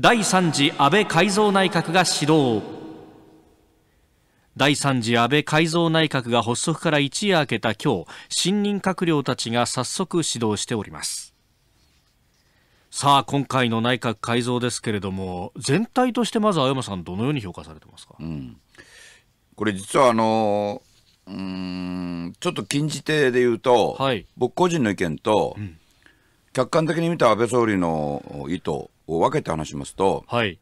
第3次安倍改造内閣が始動第3次安倍改造内閣が発足から一夜明けた今日新任閣僚たちが早速始動しておりますさあ今回の内閣改造ですけれども全体としてまず青山さんどのように評価されてますか、うん、これ実はあのうんちょっと禁じ手で言うと、はい、僕個人の意見と、うん、客観的に見た安倍総理の意図を分けて話しますと、はい、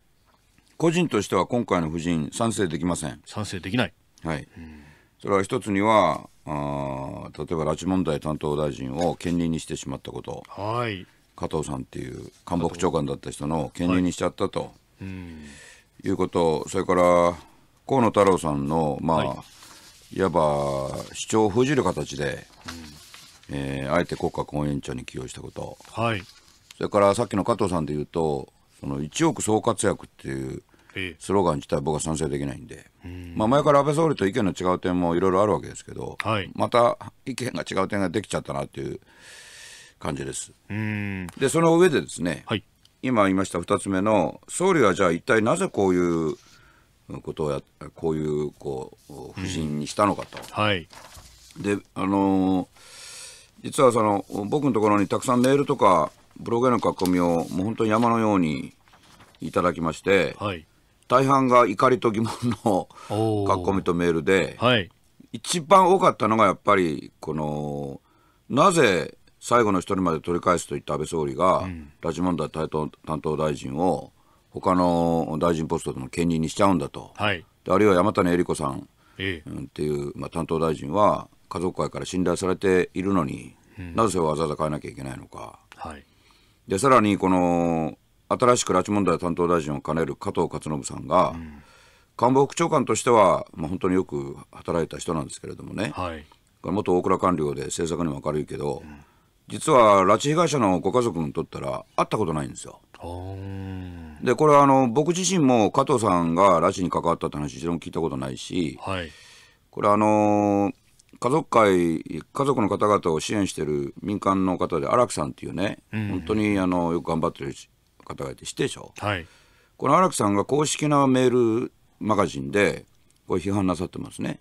個人としては今回の布陣、賛成できません。賛成できない、はいそれは一つにはあ例えば拉致問題担当大臣を兼任にしてしまったこと、はい、加藤さんっていう官房長官だった人の兼任にしちゃったと、はい、うんいうことそれから河野太郎さんの、まあ、はい、いわば主張を封じる形で、うん、えー、あえて国家公演長に起用したこと、はい、それからさっきの加藤さんでいうとその1億総活躍っていうスローガン自体僕は賛成できないんで、まあ、前から安倍総理と意見の違う点もいろいろあるわけですけど、はい、また意見が違う点ができちゃったなっていう感じです。でその上でですね、はい、今言いました2つ目の総理はじゃあ一体なぜこういうことをやこういうこう不審にしたのかと。はい、であのー、実はその僕のところにたくさんメールとかブログへの書き込みをもう本当に山のようにいただきまして、はい、大半が怒りと疑問の書き込みとメールで、はい、一番多かったのがやっぱりこのなぜ最後の一人まで取り返すと言った安倍総理が、拉致問題担当大臣を他の大臣ポストでの兼任にしちゃうんだと、はい、あるいは山谷恵理子さん、っていう、まあ、担当大臣は家族会から信頼されているのに、うん、なぜそれをわざわざ変えなきゃいけないのか。はいでさらにこの新しく拉致問題担当大臣を兼ねる加藤勝信さんが、うん、官房副長官としては、まあ、本当によく働いた人なんですけれどもね、はい、元大蔵官僚で政策にも明るいけど、うん、実は拉致被害者のご家族にとったら会ったことないんですよ。でこれはあの僕自身も加藤さんが拉致に関わったって話一度も聞いたことないし、はい、これあのー家族会、家族の方々を支援している民間の方で、荒木さんっていうね、うん、本当にあのよく頑張ってる方がいて、知ってでしょ、はい、この荒木さんが公式なメールマガジンで、これ、批判なさってますね、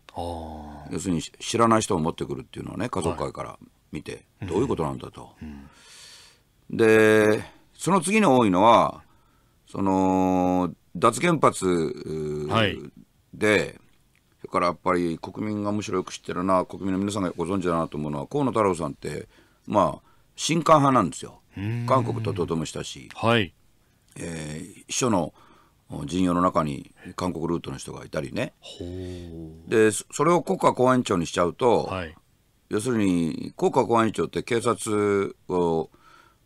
要するに知らない人を持ってくるっていうのはね、家族会から見て、どういうことなんだと。うん、で、その次に多いのは、その脱原発で、はいれからやっぱり国民がむしろよく知ってるな国民の皆さんがご存知だなと思うのは河野太郎さんってまあ新韓派なんですよ韓国ととてもしたし、はいえー、秘書の陣容の中に韓国ルートの人がいたりねでそれを国家公安庁にしちゃうと、はい、要するに国家公安庁って警察を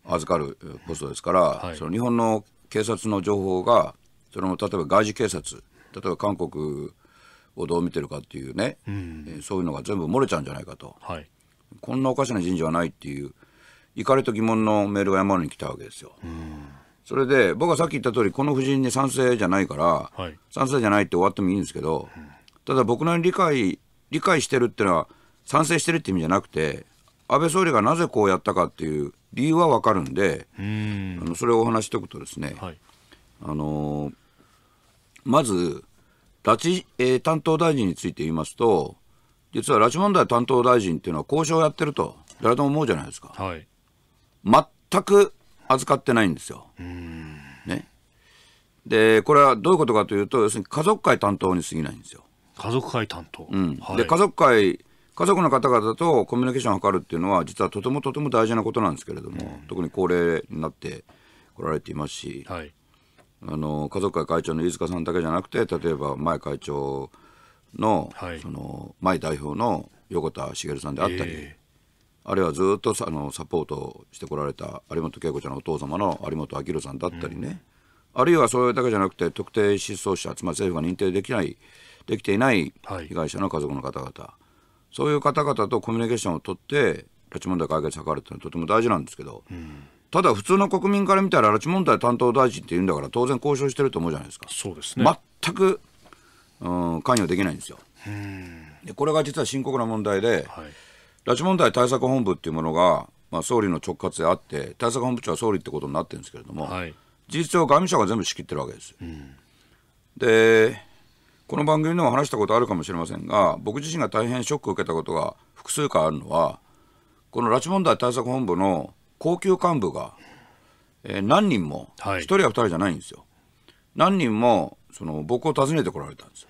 預かるポストですから、はい、その日本の警察の情報がそれも例えば外事警察例えば韓国をどう見てるかっていうね、うん、えー、そういうのが全部漏れちゃうんじゃないかと、はい、こんなおかしな人事はないっていう怒りと疑問のメールが山に来たわけですよ。うんそれで僕はさっき言った通りこの夫人に賛成じゃないから、はい、賛成じゃないって終わってもいいんですけど、うん、ただ僕なりに理解理解してるっていうのは賛成してるって意味じゃなくて安倍総理がなぜこうやったかっていう理由は分かるんであのそれをお話しておくとですね、はい、あのまず拉致、えー、担当大臣について言いますと、実は拉致問題担当大臣っていうのは交渉をやってると、誰でも思うじゃないですか。はい、全く預かってないんですよ。ね。で、これはどういうことかというと、要するに家族会担当に過ぎないんですよ。家族会担当。うん。はい、で、家族会、家族の方々とコミュニケーションを図るっていうのは、実はとてもとても大事なことなんですけれども、特に高齢になってこられていますし、はい、あの家族会会長の飯塚さんだけじゃなくて例えば前会長の,、その前代表の横田茂さんであったり、えー、あるいはずっとあのサポートしてこられた有本恵子ちゃんのお父様の有本明さんだったりね、うん、あるいはそれだけじゃなくて特定失踪者つまり政府が認定できないできていない被害者の家族の方々、はい、そういう方々とコミュニケーションを取って拉致問題解決を図るというのはとても大事なんですけど、うん、ただ普通の国民から見たら、拉致問題担当大臣って言うんだから、当然交渉してると思うじゃないですか。そうですね。全く、うん、関与できないんですよ。でこれが実は深刻な問題で、はい、拉致問題対策本部っていうものが、まあ、総理の直轄であって、対策本部長は総理ってことになってるんですけれども、はい、事実上、外務省が全部仕切ってるわけです。うん、で、この番組でも話したことあるかもしれませんが、僕自身が大変ショックを受けたことが複数回あるのは、この拉致問題対策本部の高級幹部が、えー、何人も、一、はい、1人や二人じゃないんですよ。何人もその僕を訪ねてこられたんですよ。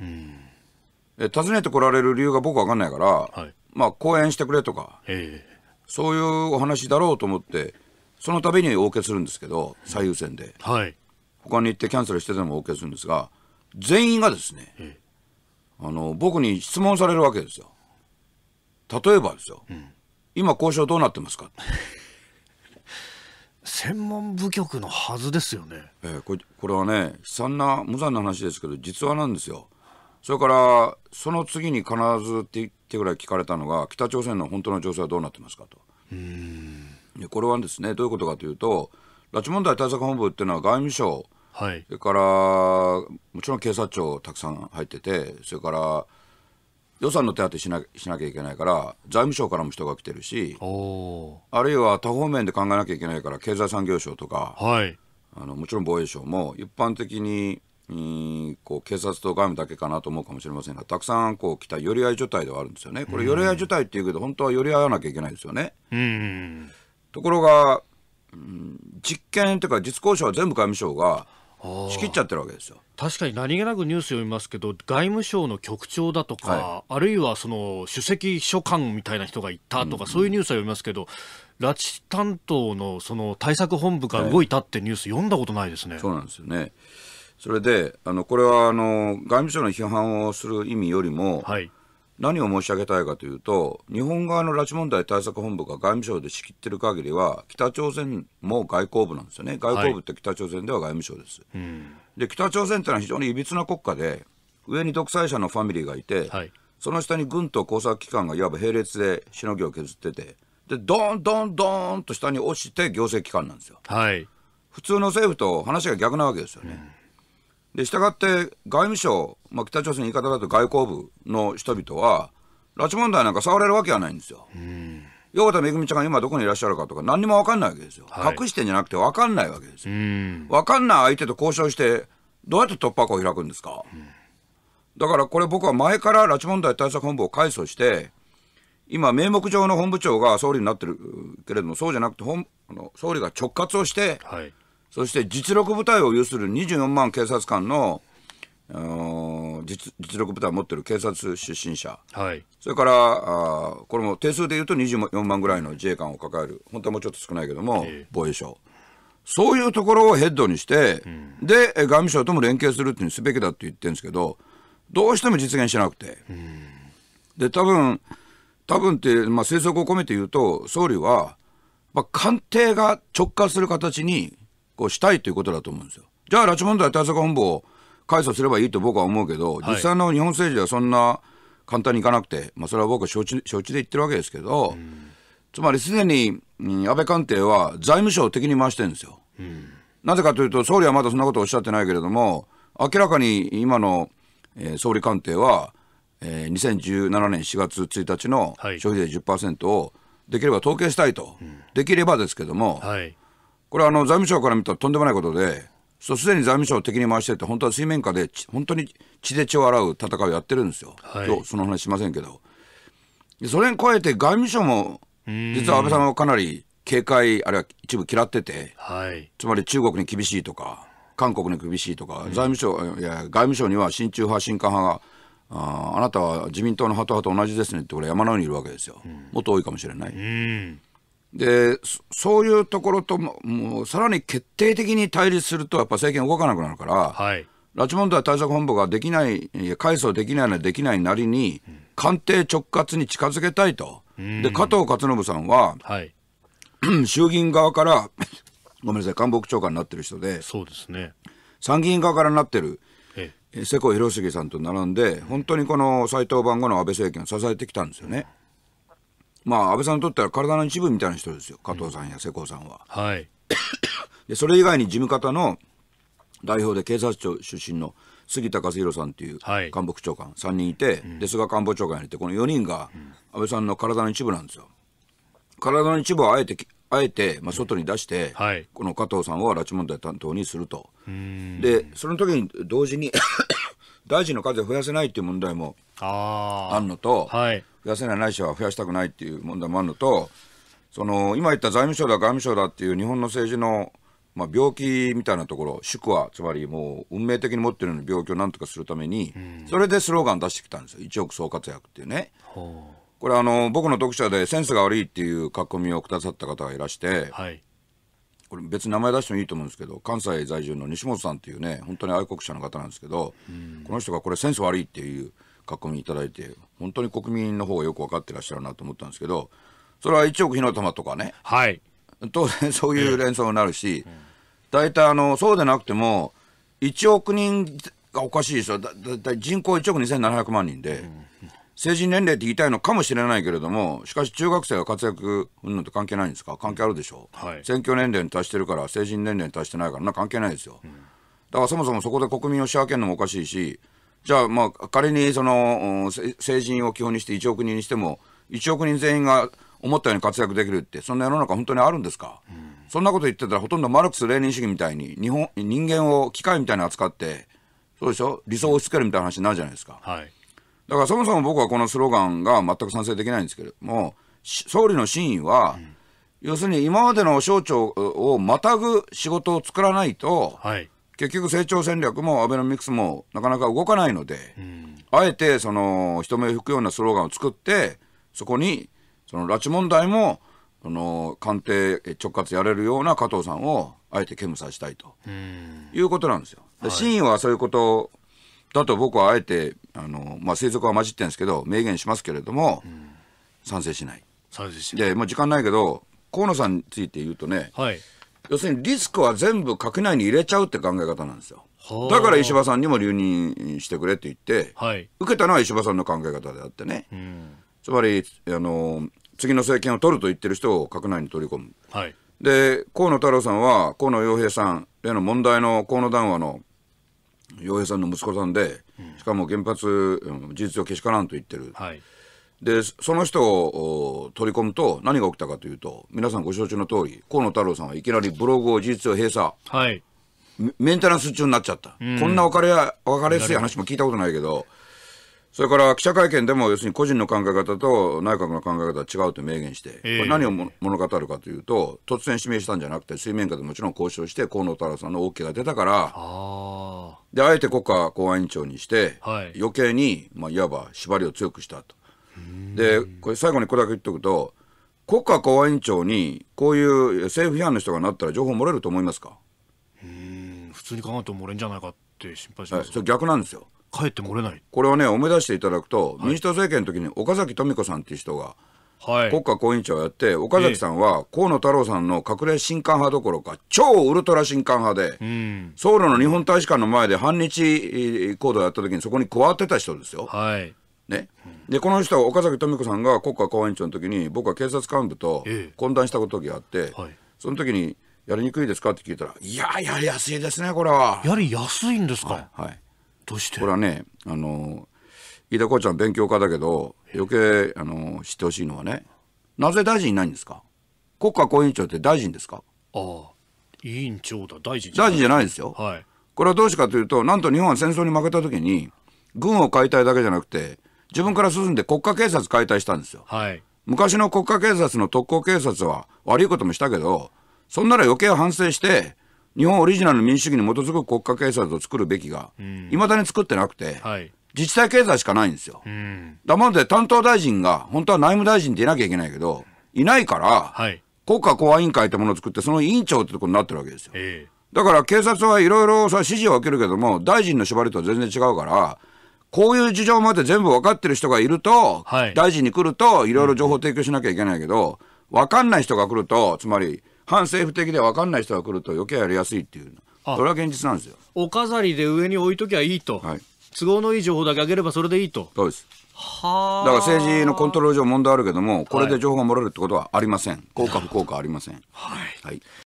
え訪ねてこられる理由が僕分かんないから、はい、まあ、講演してくれとか、えー、そういうお話だろうと思って、その度にお受けするんですけど、最優先で。はい、他に行ってキャンセルしてでもお受けするんですが、全員がですね、えー、あの僕に質問されるわけですよ。例えばですよ、うん、今交渉どうなってますか専門部局のはずですよね、えー、これこれはね悲惨な無残な話ですけど実話なんですよそれからその次に必ずって言ってぐらい聞かれたのが北朝鮮の本当の情勢はどうなってますかとでこれはですねどういうことかというと拉致問題対策本部っていうのは外務省、はい、それからもちろん警察庁たくさん入っててそれから予算の手当てしなしなきゃいけないから財務省からも人が来てるしあるいは多方面で考えなきゃいけないから経済産業省とか、はい、あのもちろん防衛省も一般的にこう警察と外務だけかなと思うかもしれませんがたくさんこう来た寄り合い所帯ではあるんですよねこれ寄り合い所帯っていうけど本当は寄り合わなきゃいけないですよね。ところが、うん、実験というか実行者は全部外務省が仕切っちゃってるわけですよ確かに何気なくニュース読みますけど外務省の局長だとか、はい、あるいはその首席秘書官みたいな人がいたとか、うん、そういうニュースは読みますけど拉致担当のその対策本部が動いたってニュース読んだことないですね。はい、そうなんですよねそれであのこれはあの外務省の批判をする意味よりも、はい、何を申し上げたいかというと、日本側の拉致問題対策本部が外務省で仕切ってる限りは、北朝鮮も外交部なんですよね、外交部って北朝鮮では外務省です。はい、で北朝鮮ていうのは非常にいびつな国家で、上に独裁者のファミリーがいて、はい、その下に軍と工作機関がいわば並列でしのぎを削ってて、でどんどんどんと下に落ちて行政機関なんですよ。はい、普通の政府と話が逆なわけですよね。うんで、したがって外務省、まあ、北朝鮮の言い方だと外交部の人々は、拉致問題なんか触れるわけはないんですよ。横田めぐみちゃんが今どこにいらっしゃるかとか何にも分かんないわけですよ。はい、隠してんじゃなくて分かんないわけですよ。分かんない相手と交渉して、どうやって突破口を開くんですか。だからこれ僕は前から拉致問題対策本部を改組して、今、名目上の本部長が総理になってるけれども、そうじゃなくて本あの、総理が直轄をして、はい、そして実力部隊を有する24万警察官の実実力部隊を持っている警察出身者、はい、それからあこれも定数でいうと24万ぐらいの自衛官を抱える、本当はもうちょっと少ないけども、えー、防衛省、そういうところをヘッドにして、うん、で外務省とも連携するっていうすべきだって言ってるんですけど、どうしても実現しなくて、うん、で多分多分って、まあ、推測を込めて言うと、総理は、まあ、官邸が直下する形にをしたいということだと思うんですよ。じゃあ拉致問題対策本部を解除すればいいと僕は思うけど、実際の日本政治ではそんな簡単にいかなくて、まあ、それは僕は承知 承知で言ってるわけですけど、つまりすでに、うん、安倍官邸は財務省を敵に回してるんですよ、なぜかというと、総理はまだそんなことをおっしゃってないけれども、明らかに今の、えー、総理官邸は、えー、2017年4月1日の消費税10%をできれば統計したいと、はい、できればですけども、はい、これはあの財務省から見たらとんでもないことで、そうすでに財務省を敵に回してて、本当は水面下で、本当に血で血を洗う戦いをやってるんですよ、はい、その話しませんけど、それに加えて外務省も、実は安倍さんはかなり警戒、あるいは一部嫌ってて、はい、つまり中国に厳しいとか、韓国に厳しいとか、財務省いや外務省には親中派、親韓派が、ああなたは自民党の派と派と同じですねって、これ、山のようにいるわけですよ、もっと多いかもしれない。でそういうところとももうさらに決定的に対立するとやっぱ政権動かなくなるから、はい、拉致問題対策本部ができない改装できないならできないなりに、うん、官邸直轄に近づけたいと、うん、で加藤勝信さんは、はい、衆議院側から ごめんなさい官房長官になってる人でそうです、ね、参議院側からなってる。世耕弘成さんと並んで、本当にこの斎藤板後の安倍政権を支えてきたんですよね。まあ、安倍さんにとっては体の一部みたいな人ですよ、加藤さんや世耕さんは。はい、でそれ以外に事務方の代表で警察庁出身の杉田和弘さんという官房長官3人いて、で菅官房長官にいて、この4人が安倍さんの体の一部なんですよ。体の一部をあえてあえて、まあ、外に出して、はい、この加藤さんを拉致問題担当にすると、でその時に同時に大臣の数を増やせないっていう問題もあるのと、はい、増やせないないしは増やしたくないっていう問題もあるのと、その今言った財務省だ、外務省だっていう日本の政治の、まあ、病気みたいなところ、宿は、つまりもう運命的に持っている病気をなんとかするために、それでスローガン出してきたんですよ、一億総活躍っていうね。これあの、僕の読者でセンスが悪いっていう書き込みをくださった方がいらして、はい、これ別に名前出してもいいと思うんですけど関西在住の西本さんっていうね本当に愛国者の方なんですけど、この人がこれセンス悪いっていう書き込みいただいて本当に国民の方がよく分かってらっしゃるなと思ったんですけどそれは1億火の玉とかね、はい、当然そういう連想になるし、大体あのそうでなくても1億人がおかしいですよだだだ人口1億2700万人で。成人年齢って言いたいのかもしれないけれども、しかし中学生が活躍うんのって関係ないんですか関係あるでしょ、はい、選挙年齢に達してるから、成人年齢に達してないから、な関係ないですよ。うん、だからそもそもそこで国民を仕分けるのもおかしいし、じゃあ、まあ、仮にその、成人を基本にして1億人にしても、1億人全員が思ったように活躍できるって、そんな世の中本当にあるんですか、うん、そんなこと言ってたら、ほとんどマルクス・レーニン主義みたいに、日本、人間を機械みたいに扱って、そうでしょ理想を押し付けるみたいな話になるじゃないですか。はいだからそもそも僕はこのスローガンが全く賛成できないんですけれども、総理の真意は、うん、要するに今までの省庁をまたぐ仕事を作らないと、はい、結局成長戦略もアベノミクスもなかなか動かないので、うん、あえてその人目を引くようなスローガンを作って、そこにその拉致問題もその官邸直轄やれるような加藤さんをあえて兼務させたいということなんですよ。真意はそういうことだと僕はあえて、あの、まあ、推測は混じってるんですけど、明言しますけれども、うん、賛成しない。賛成しない。で、もう時間ないけど、河野さんについて言うとね、はい、要するにリスクは全部閣内に入れちゃうって考え方なんですよ。だから石破さんにも留任してくれって言って、はい、受けたのは石破さんの考え方であってね、うん、つまりあの次の政権を取ると言ってる人を閣内に取り込む、はい、で河野太郎さんは河野洋平さんへの問題の河野談話の洋平さんの息子さんで、しかも原発、事実上けしからんと言ってる、はい、でその人を取り込むと何が起きたかというと皆さんご承知の通り河野太郎さんはいきなりブログを事実上閉鎖、はい、メンテナンス中になっちゃった、こんな分かりやすい話も聞いたことないけど。それから記者会見でも、要するに個人の考え方と内閣の考え方は違うと明言して、これ何を物語るかというと、突然指名したんじゃなくて、水面下でもちろん交渉して、河野太郎さんの OK が出たから、あであえて国家公安委員長にして、い、余計に、まあ、いわば縛りを強くしたと。で、これ、最後にこれだけ言っておくと、国家公安委員長に、こういう政府批判の人がなったら、情報漏れると思いますか普通に考えても漏れんじゃないかって心配します、逆なんですよ。帰ってもれないこれはね思い出していただくと、民主党政権の時に岡崎富子さんっていう人がはい、国家公委員長をやって、岡崎さんは河野太郎さんの隠れ新官派どころか、超ウルトラ新官派で、うん、ソウルの日本大使館の前で反日行動をやった時に、そこに加わってた人ですよ。はいね、でこの人は岡崎富子さんが国家公安委員長の時に僕は警察幹部と懇談したとがあって、はい、その時に「やりにくいですか?」って聞いたら「いややりやすいですねこれは」やりやすいんですか、はい、はいどうしてこれはねあの飯田浩ちゃん勉強家だけど余計あの知ってほしいのはねなぜ大臣いないんですか国家公委員長って大臣ですかああ委員長だ大臣大臣じゃないですよ、はい、これはどうしてかというとなんと日本は戦争に負けた時に軍を解体だけじゃなくて自分から進んで国家警察解体したんですよ、はい、昔の国家警察の特攻警察は悪いこともしたけどそんなら余計反省して日本オリジナルの民主主義に基づく国家警察を作るべきが、いまだに作ってなくて、はい、自治体経済しかないんですよ。だもんで担当大臣が、本当は内務大臣っていなきゃいけないけど、いないから、はい、国家公安委員会ってものを作って、その委員長ってとこになってるわけですよ。えー、だから警察はいろいろ指示を受けるけども、大臣の縛りとは全然違うから、こういう事情まで全部分かってる人がいると、はい、大臣に来ると、いろいろ情報提供しなきゃいけないけど、分かんない人が来ると、つまり、反政府的で分かんない人が来ると余計やりやすいっていうそれは現実なんですよお飾りで上に置いときゃいいと、はい、都合のいい情報だけあげればそれでいいとそうですはだから政治のコントロール上問題あるけどもこれで情報が漏れるってことはありません、効果不効果ありませんはい、はい